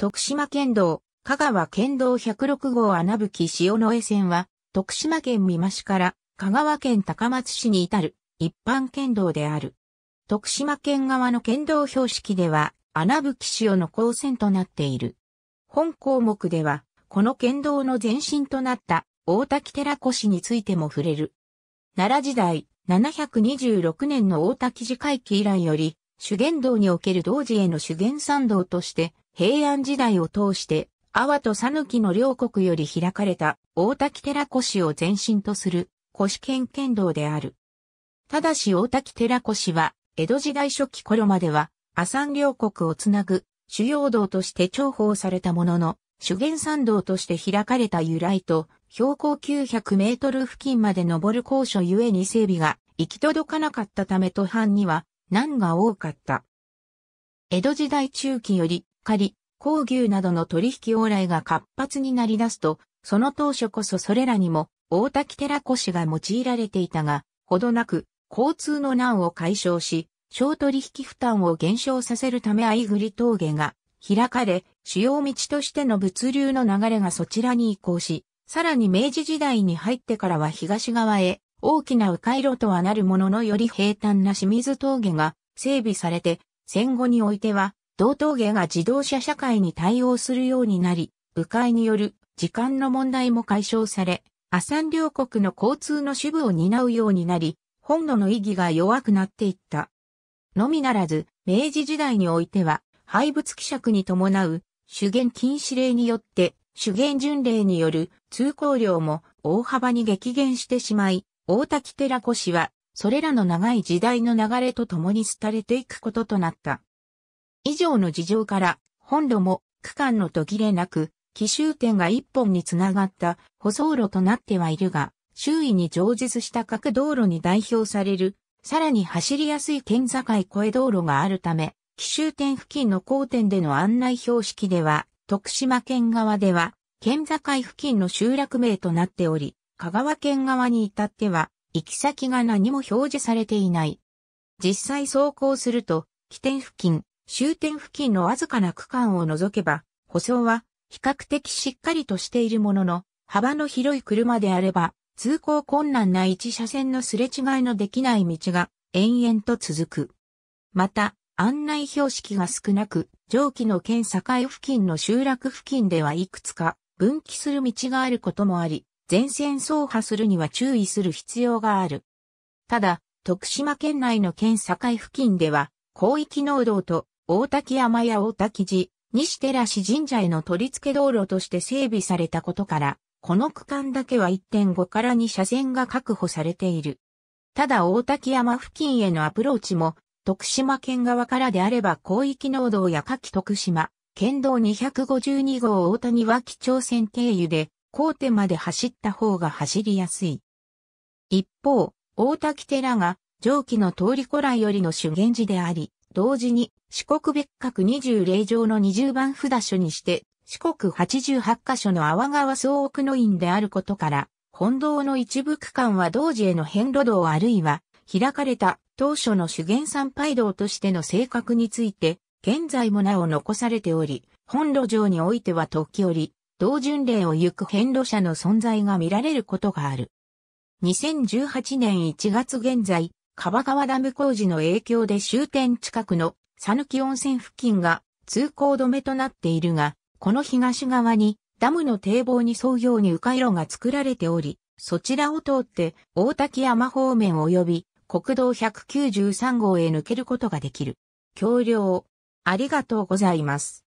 徳島県道、香川県道106号穴吹塩野江線は、徳島県美馬市から香川県高松市に至る一般県道である。徳島県側の県道標識では、穴吹塩の光線となっている。本項目では、この県道の前身となった大滝寺越についても触れる。奈良時代、726年の大滝寺会期以来より、主験道における道寺への主験参道として平安時代を通して、阿波と讃岐の両国より開かれた大滝寺越を前身とする越県剣道である。ただし大滝寺越は、江戸時代初期頃までは、阿山両国をつなぐ主要道として重宝されたものの、主元山道として開かれた由来と、標高900メートル付近まで登る高所ゆえに整備が行き届かなかったため途半には難が多かった。江戸時代中期よりかり、工牛などの取引往来が活発になり出すと、その当初こそそれらにも大滝寺越が用いられていたが、ほどなく交通の難を解消し、小取引負担を減少させるため相リ峠が開かれ、主要道としての物流の流れがそちらに移行し、さらに明治時代に入ってからは東側へ大きな迂回路とはなるもののより平坦な清水峠が整備されて、戦後においては同東芸が自動車社会に対応するようになり、迂回による時間の問題も解消され、阿山両国の交通の支部を担うようになり、本土の意義が弱くなっていった。のみならず、明治時代においては、廃物希釈に伴う、主言禁止令によって、主言巡礼による通行量も大幅に激減してしまい、大滝寺越は、それらの長い時代の流れとともに廃れていくこととなった。以上の事情から、本路も区間の途切れなく、奇襲点が一本につながった舗装路となってはいるが、周囲に常設した各道路に代表される、さらに走りやすい県境越え道路があるため、奇襲点付近の交点での案内標識では、徳島県側では、県境付近の集落名となっており、香川県側に至っては、行き先が何も表示されていない。実際走行すると、起点付近、終点付近のわずかな区間を除けば、舗装は比較的しっかりとしているものの、幅の広い車であれば、通行困難な一車線のすれ違いのできない道が延々と続く。また、案内標識が少なく、上記の県境付近の集落付近ではいくつか分岐する道があることもあり、全線走破するには注意する必要がある。ただ、徳島県内の県境付近では、広域農道と大滝山や大滝寺、西寺市神社への取り付け道路として整備されたことから、この区間だけは1.5から2車線が確保されている。ただ大滝山付近へのアプローチも、徳島県側からであれば広域農道や夏季徳島、県道252号大谷は基調線経由で、高手まで走った方が走りやすい。一方、大滝寺が上記の通り古来よりの修験寺であり、同時に四国別格二十霊場の二十番札所にして、四国八十八カ所の波川総奥の院であることから、本堂の一部区間は同時への遍路道あるいは、開かれた当初の主元参拝道としての性格について、現在もなお残されており、本路上においては時折、同巡礼を行く遍路者の存在が見られることがある。2018年1月現在、川川ダム工事の影響で終点近くの讃岐温泉付近が通行止めとなっているが、この東側にダムの堤防に沿うように迂回路が作られており、そちらを通って大滝山方面及び国道193号へ抜けることができる。橋梁、ありがとうございます。